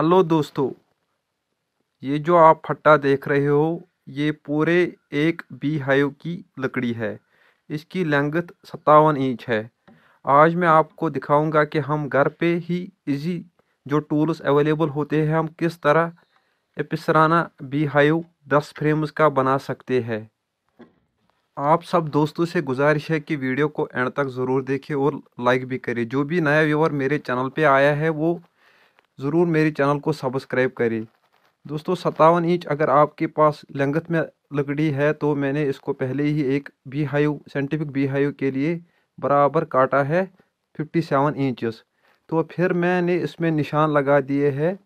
hello दोस्तों ये जो आप फट्टा देख रहे हो ये पूरे एक बी हाइव की लकड़ी है इसकी लेंगथ सत्तावन इंच है आज मैं आपको दिखाऊंगा कि हम घर पे ही इजी जो टूल्स अवेलेबल होते हैं हम किस तरह एपिसराना बी हाइव दस फ्रेम्स का बना सकते हैं आप सब दोस्तों से गुजारिश है कि वीडियो को एंड तक ज़रूर देखें और लाइक भी करें जो भी नया व्यूवर मेरे चैनल पे आया है वो ज़रूर मेरे चैनल को सब्सक्राइब करें दोस्तों सत्तावन इंच अगर आपके पास लेंगथ में लकड़ी है तो मैंने इसको पहले ही एक bee hive scientific bee hive के लिए बराबर काटा है फिफ्टी सेवन इंचज़ तो फिर मैंने इसमें निशान लगा दिए हैं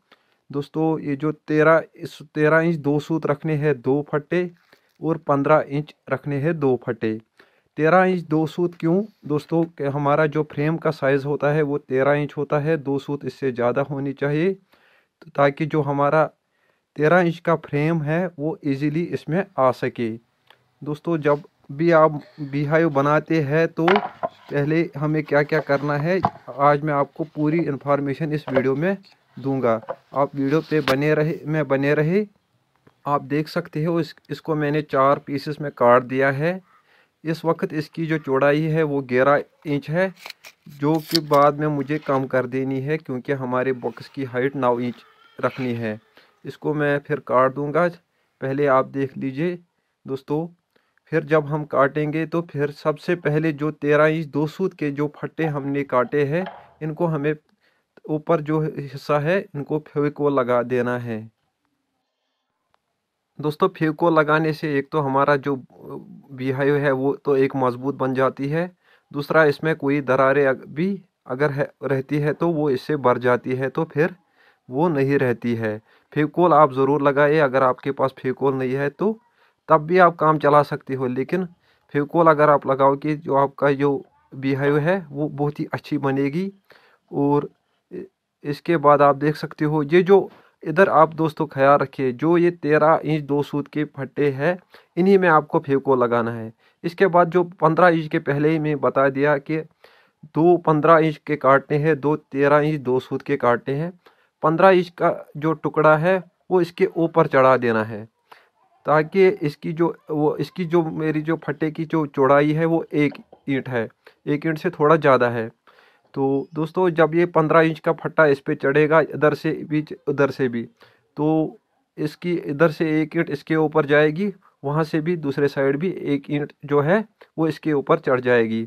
दोस्तों ये जो तेरह इस तेरह इंच दो सूत रखने हैं दो फटे और पंद्रह इंच रखने हैं दो फटे तेरह इंच दो सूत क्यों दोस्तों हमारा जो फ्रेम का साइज़ होता है वो तेरह इंच होता है दो सूत इससे ज़्यादा होनी चाहिए तो ताकि जो हमारा तेरह इंच का फ्रेम है वो इजीली इसमें आ सके दोस्तों जब भी आप बिहाइव बनाते हैं तो पहले हमें क्या क्या करना है आज मैं आपको पूरी इन्फॉर्मेशन इस वीडियो में दूँगा आप वीडियो पर बने रहे मैं बने रहे आप देख सकते हो इस इसको मैंने चार पीसेस में काट दिया है इस वक्त इसकी जो चौड़ाई है वो ग्यारह इंच है जो कि बाद में मुझे कम कर देनी है क्योंकि हमारे बॉक्स की हाइट नौ इंच रखनी है इसको मैं फिर काट दूंगा पहले आप देख लीजिए दोस्तों फिर जब हम काटेंगे तो फिर सबसे पहले जो तेरह इंच दो सूत के जो फट्टे हमने काटे हैं इनको हमें ऊपर जो हिस्सा है इनको फेविकोल लगा देना है दोस्तों फेको लगाने से एक तो हमारा जो बिहाइव है वो तो एक मजबूत बन जाती है दूसरा इसमें कोई दरारें भी अगर है रहती है तो वो इससे भर जाती है तो फिर वो नहीं रहती है फेकोल आप ज़रूर लगाए अगर आपके पास फेकोल नहीं है तो तब भी आप काम चला सकती हो लेकिन फेकोल अगर आप लगाओ कि जो आपका जो बिहाइव है वो बहुत ही अच्छी बनेगी और इसके बाद आप देख सकते हो ये जो इधर आप दोस्तों ख्याल रखिए जो ये तेरह इंच दो सूत के फट्टे हैं इन्हीं में आपको फेको लगाना है इसके बाद जो पंद्रह इंच के पहले ही मैं बता दिया कि दो पंद्रह इंच के काटने हैं दो तेरह इंच दो सूत के काटने हैं पंद्रह इंच का जो टुकड़ा है वो इसके ऊपर चढ़ा देना है ताकि इसकी जो वो इसकी जो मेरी जो फट्टे की जो चौड़ाई है वो एक ईंट है एक ईंट से थोड़ा ज़्यादा है तो दोस्तों जब ये पंद्रह इंच का फट्टा इस पर चढ़ेगा इधर से भी उधर से भी तो इसकी इधर से एक ईंट इसके ऊपर जाएगी वहाँ से भी दूसरे साइड भी एक ईंट जो है वो इसके ऊपर चढ़ जाएगी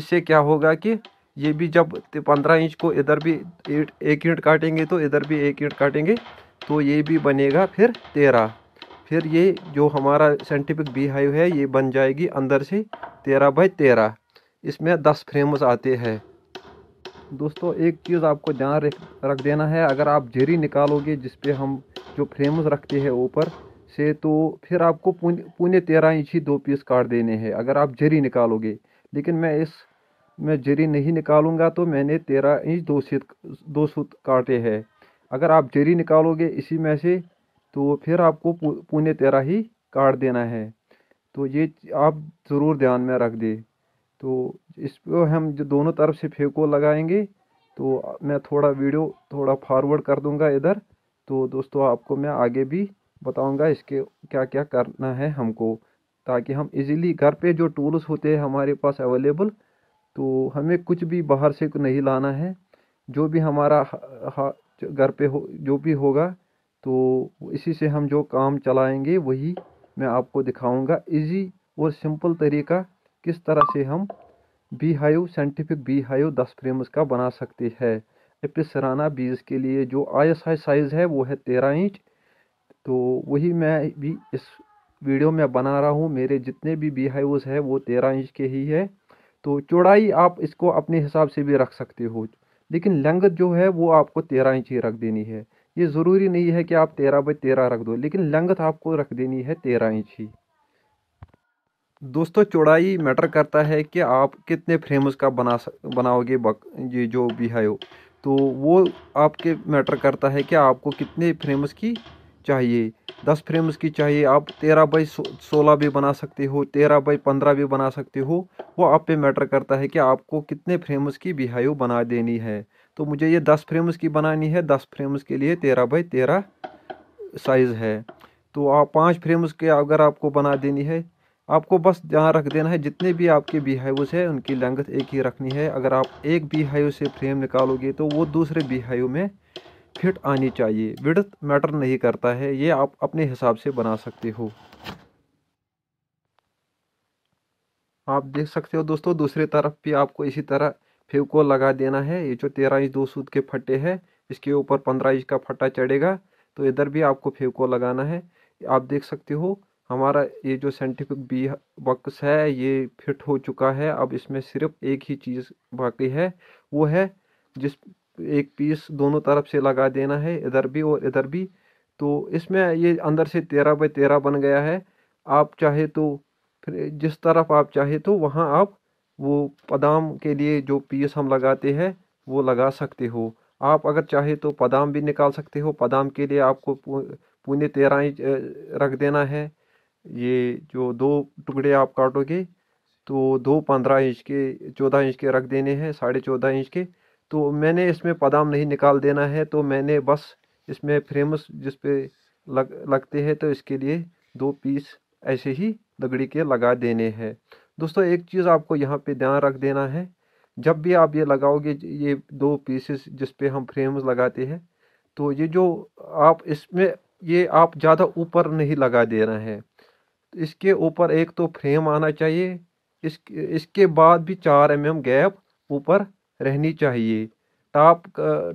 इससे क्या होगा कि ये भी जब पंद्रह इंच को इधर भी एक ईंट काटेंगे तो इधर भी एक ईंट काटेंगे तो ये भी बनेगा फिर तेरह फिर ये जो हमारा साइंटिफिक बी हाइव है ये बन जाएगी अंदर से तेरह बाई तेरह इसमें दस फ्रेम्स आते हैं दोस्तों एक चीज़ आपको ध्यान रख रख देना है अगर आप जरी निकालोगे जिस पे हम जो फ्रेम्स रखते हैं ऊपर से तो फिर आपको पुणे तेरह इंच ही दो पीस काट देने हैं अगर आप जरी निकालोगे लेकिन मैं इस मैं जरी नहीं निकालूंगा तो मैंने तेरह इंच दो सीत दो सूत काटे हैं अगर आप जरी निकालोगे इसी में से तो फिर आपको पुणे तेरह ही काट देना है तो ये आप ज़रूर ध्यान में रख दें तो इस पर हम जो दोनों तरफ से फेंको लगाएंगे तो मैं थोड़ा वीडियो थोड़ा फॉरवर्ड कर दूंगा इधर तो दोस्तों आपको मैं आगे भी बताऊंगा इसके क्या क्या करना है हमको ताकि हम इजीली घर पे जो टूल्स होते हैं हमारे पास अवेलेबल तो हमें कुछ भी बाहर से नहीं लाना है जो भी हमारा घर पे हो जो भी होगा तो इसी से हम जो काम चलाएंगे वही मैं आपको दिखाऊंगा इजी और सिंपल तरीका किस तरह से हम बी हाइव साइंटिफिक हाइव दस फ्रेम्स का बना सकते हैं एपिसराना बीज के लिए जो आई साइज़ है वो है तेरह इंच तो वही मैं भी इस वीडियो में बना रहा हूँ मेरे जितने भी बीहाइव्स है वो तेरह इंच के ही है तो चौड़ाई आप इसको अपने हिसाब से भी रख सकते हो लेकिन लेंगथ जो है वो आपको तेरह इंच ही रख देनी है ये ज़रूरी नहीं है कि आप तेरह बाई तेरह रख दो लेकिन लेंगथ आपको रख देनी है तेरह इंच ही दोस्तों चौड़ाई मैटर करता है कि आप कितने फ्रेम्स का बना बनाओगे बक ये जो भी है वो तो वो आपके मैटर करता है कि आपको कितने फ्रेम्स की चाहिए दस फ्रेम्स की चाहिए आप तेरह बाई सोलह भी बना सकते हो तेरह बाई पंद्रह भी बना सकते हो वो आप पे मैटर करता है कि आपको कितने फ्रेम्स की बिहायो बना देनी है तो मुझे ये दस फ्रेम्स की बनानी है दस फ्रेम्स के लिए तेरह बाई तेरह साइज़ है तो आप पाँच फ्रेम्स के अगर आपको बना देनी है आपको बस जहाँ रख देना है जितने भी आपके बीहाइव्स है उनकी लेंगथ एक ही रखनी है अगर आप एक बीहाइव से फ्रेम निकालोगे तो वो दूसरे बीहाइव में फिट आनी चाहिए विड़त मैटर नहीं करता है ये आप अपने हिसाब से बना सकते हो आप देख सकते हो दोस्तों दूसरी तरफ भी आपको इसी तरह को लगा देना है ये जो तेरह इंच दो सूद के फट्टे हैं इसके ऊपर पंद्रह इंच का फट्टा चढ़ेगा तो इधर भी आपको को लगाना है आप देख सकते हो हमारा ये जो साइंटिफिक बी बक्स है ये फिट हो चुका है अब इसमें सिर्फ एक ही चीज़ बाकी है वो है जिस एक पीस दोनों तरफ से लगा देना है इधर भी और इधर भी तो इसमें ये अंदर से तेरह बाई तेरह बन गया है आप चाहे तो फिर जिस तरफ आप चाहे तो वहाँ आप वो पदाम के लिए जो पीस हम लगाते हैं वो लगा सकते हो आप अगर चाहे तो पदाम भी निकाल सकते हो पदाम के लिए आपको पूने तेरह इंच रख देना है ये जो दो टुकड़े आप काटोगे तो दो पंद्रह इंच के चौदह इंच के रख देने हैं साढ़े चौदह इंच के तो मैंने इसमें पदाम नहीं निकाल देना है तो मैंने बस इसमें फ्रेम्स जिस पे लग लगते हैं तो इसके लिए दो पीस ऐसे ही लकड़ी के लगा देने हैं दोस्तों एक चीज़ आपको यहाँ पे ध्यान रख देना है जब भी आप ये लगाओगे ये दो पीसेस जिस पे हम फ्रेम्स लगाते हैं तो ये जो आप इसमें ये आप ज़्यादा ऊपर नहीं लगा दे रहे हैं इसके ऊपर एक तो फ्रेम आना चाहिए इस इसके बाद भी चार एम एम गैप ऊपर रहनी चाहिए टॉप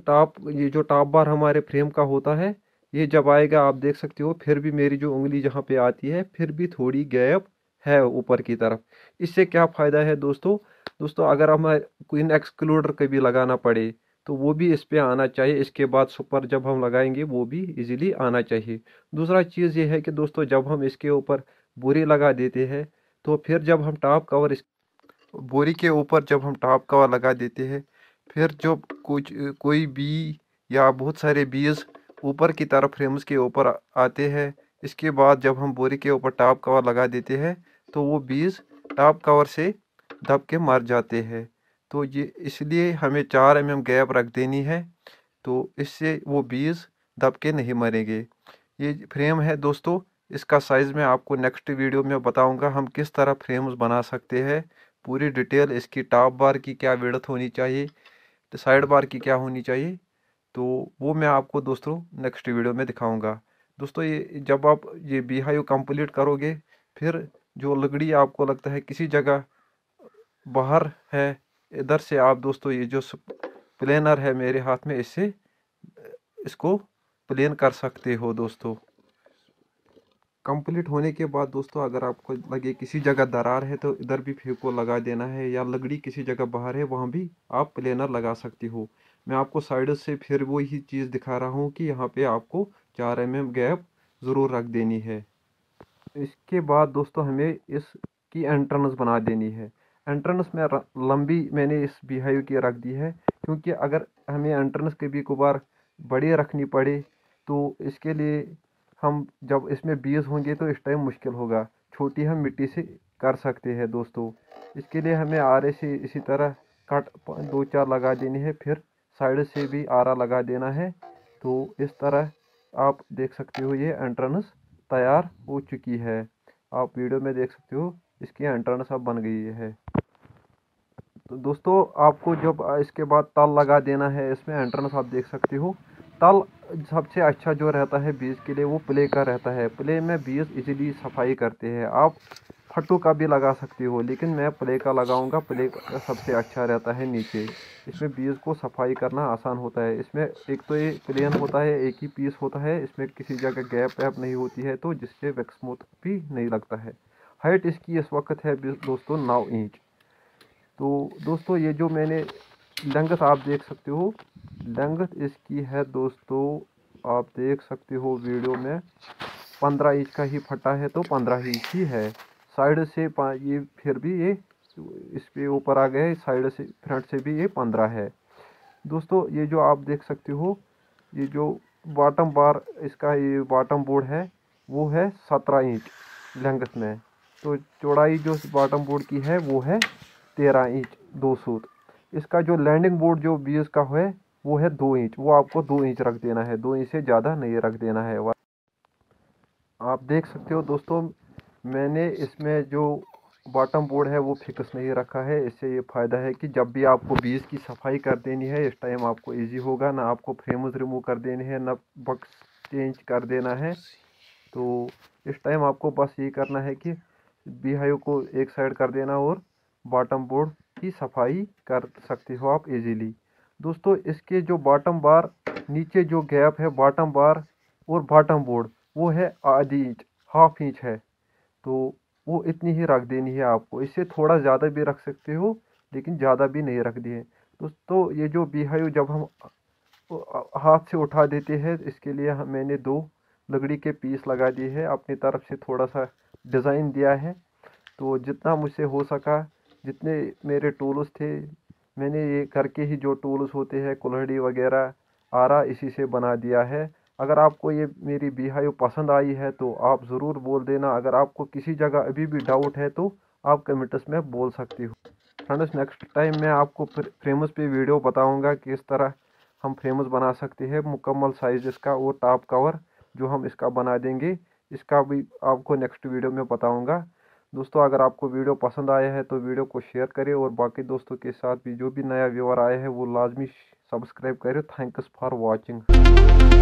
टॉप ये जो टॉप बार हमारे फ्रेम का होता है ये जब आएगा आप देख सकते हो फिर भी मेरी जो उंगली जहाँ पे आती है फिर भी थोड़ी गैप है ऊपर की तरफ इससे क्या फ़ायदा है दोस्तों दोस्तों अगर हमें क्विन एक्सक्लूडर कभी लगाना पड़े तो वो भी इस पर आना चाहिए इसके बाद सुपर जब हम लगाएंगे वो भी इजीली आना चाहिए दूसरा चीज़ ये है कि दोस्तों जब हम इसके ऊपर बोरी लगा देते हैं तो फिर जब हम टॉप कवर इस बोरी के ऊपर जब हम टॉप कवर लगा देते हैं फिर जो कुछ कोई बी या बहुत सारे बीज ऊपर की तरफ फ्रेम्स के ऊपर आते हैं इसके बाद जब हम बोरी के ऊपर टॉप कवर लगा देते हैं तो वो बीज टॉप कवर से दब के मर जाते हैं तो ये इसलिए हमें चार एम एम गैप रख देनी है तो इससे वो बीज दब के नहीं मरेंगे ये फ्रेम है दोस्तों इसका साइज़ मैं आपको नेक्स्ट वीडियो में बताऊंगा हम किस तरह फ्रेम्स बना सकते हैं पूरी डिटेल इसकी टॉप बार की क्या विड़त होनी चाहिए साइड बार की क्या होनी चाहिए तो वो मैं आपको दोस्तों नेक्स्ट वीडियो में दिखाऊंगा दोस्तों ये जब आप ये बिहायु कंप्लीट करोगे फिर जो लकड़ी आपको लगता है किसी जगह बाहर है इधर से आप दोस्तों ये जो प्लेनर है मेरे हाथ में इससे इसको प्लेन कर सकते हो दोस्तों कंप्लीट होने के बाद दोस्तों अगर आपको लगे किसी जगह दरार है तो इधर भी फेको लगा देना है या लकड़ी किसी जगह बाहर है वहाँ भी आप प्लेनर लगा सकती हो मैं आपको साइड से फिर वो ही चीज़ दिखा रहा हूँ कि यहाँ पे आपको चार एम mm एम गैप ज़रूर रख देनी है इसके बाद दोस्तों हमें इसकी एंट्रेंस बना देनी है एंट्रेंस में लंबी मैंने इस बिहाइव की रख दी है क्योंकि अगर हमें एंट्रेंस कभी कभार बड़ी रखनी पड़े तो इसके लिए हम जब इसमें बीज होंगे तो इस टाइम मुश्किल होगा छोटी हम मिट्टी से कर सकते हैं दोस्तों इसके लिए हमें आरे से इसी तरह कट दो चार लगा देनी है फिर साइड से भी आरा लगा देना है तो इस तरह आप देख सकते हो ये एंट्रेंस तैयार हो चुकी है आप वीडियो में देख सकते हो इसकी एंट्रेंस अब बन गई है तो दोस्तों आपको जब इसके बाद तल लगा देना है इसमें एंट्रेंस आप देख सकते हो तल सबसे अच्छा जो रहता है बीज के लिए वो प्ले का रहता है प्ले में बीज इजीली सफाई करते हैं आप फटू का भी लगा सकते हो लेकिन मैं प्ले का लगाऊंगा प्ले का सबसे अच्छा रहता है नीचे इसमें बीज को सफाई करना आसान होता है इसमें एक तो ये प्लेन होता है एक ही पीस होता है इसमें किसी जगह गैप वैप नहीं होती है तो जिससे वैक्समोथ भी नहीं लगता है हाइट इसकी इस वक्त है दोस्तों नौ इंच तो दोस्तों ये जो मैंने लेंगथ आप देख सकते हो लेंथ इसकी है दोस्तों आप देख सकते हो वीडियो में पंद्रह इंच का ही फटा है तो पंद्रह इंच ही है साइड से ये फिर भी ये इस पर ऊपर आ गए साइड से फ्रंट से भी ये पंद्रह है दोस्तों ये जो आप देख सकते हो ये जो बॉटम बार इसका ये बॉटम बोर्ड है वो है सत्रह इंच लेंथ में तो चौड़ाई जो बॉटम बोर्ड की है वो है तेरह इंच दो सूत इसका जो लैंडिंग बोर्ड जो बीज का है वो है दो इंच वो आपको दो इंच रख देना है दो इंच से ज़्यादा नहीं रख देना है आप देख सकते हो दोस्तों मैंने इसमें जो बॉटम बोर्ड है वो फिक्स नहीं रखा है इससे ये फ़ायदा है कि जब भी आपको बीज की सफाई कर देनी है इस टाइम आपको इजी होगा ना आपको फ्रेम्स रिमूव कर देने हैं ना बक्स चेंज कर देना है तो इस टाइम आपको बस ये करना है कि बिहाइव को एक साइड कर देना और बॉटम बोर्ड की सफाई कर सकते हो आप इजीली दोस्तों इसके जो बॉटम बार नीचे जो गैप है बॉटम बार और बॉटम बोर्ड वो है आधी इंच हाफ इंच है तो वो इतनी ही रख देनी है आपको इससे थोड़ा ज़्यादा भी रख सकते हो लेकिन ज़्यादा भी नहीं रख दिए दोस्तों ये जो बिहायु जब हम हाथ से उठा देते हैं इसके लिए मैंने दो लकड़ी के पीस लगा दिए हैं अपनी तरफ से थोड़ा सा डिज़ाइन दिया है तो जितना मुझसे हो सका जितने मेरे टूल्स थे मैंने ये घर के ही जो टूल्स होते हैं कुल्हड़ी वगैरह आरा इसी से बना दिया है अगर आपको ये मेरी बिहाइव पसंद आई है तो आप ज़रूर बोल देना अगर आपको किसी जगह अभी भी डाउट है तो आप कमेंट्स में बोल सकती हो फ्रेंड्स नेक्स्ट टाइम मैं आपको फ्रेम्स पे वीडियो बताऊंगा कि इस तरह हम फ्रेम्स बना सकते हैं मुकम्मल साइज इसका और टॉप कवर जो हम इसका बना देंगे इसका भी आपको नेक्स्ट वीडियो में बताऊँगा दोस्तों अगर आपको वीडियो पसंद आया है तो वीडियो को शेयर करें और बाकी दोस्तों के साथ भी जो भी नया व्यूअर आया है वो लाजमी सब्सक्राइब करें थैंक्स फॉर वॉचिंग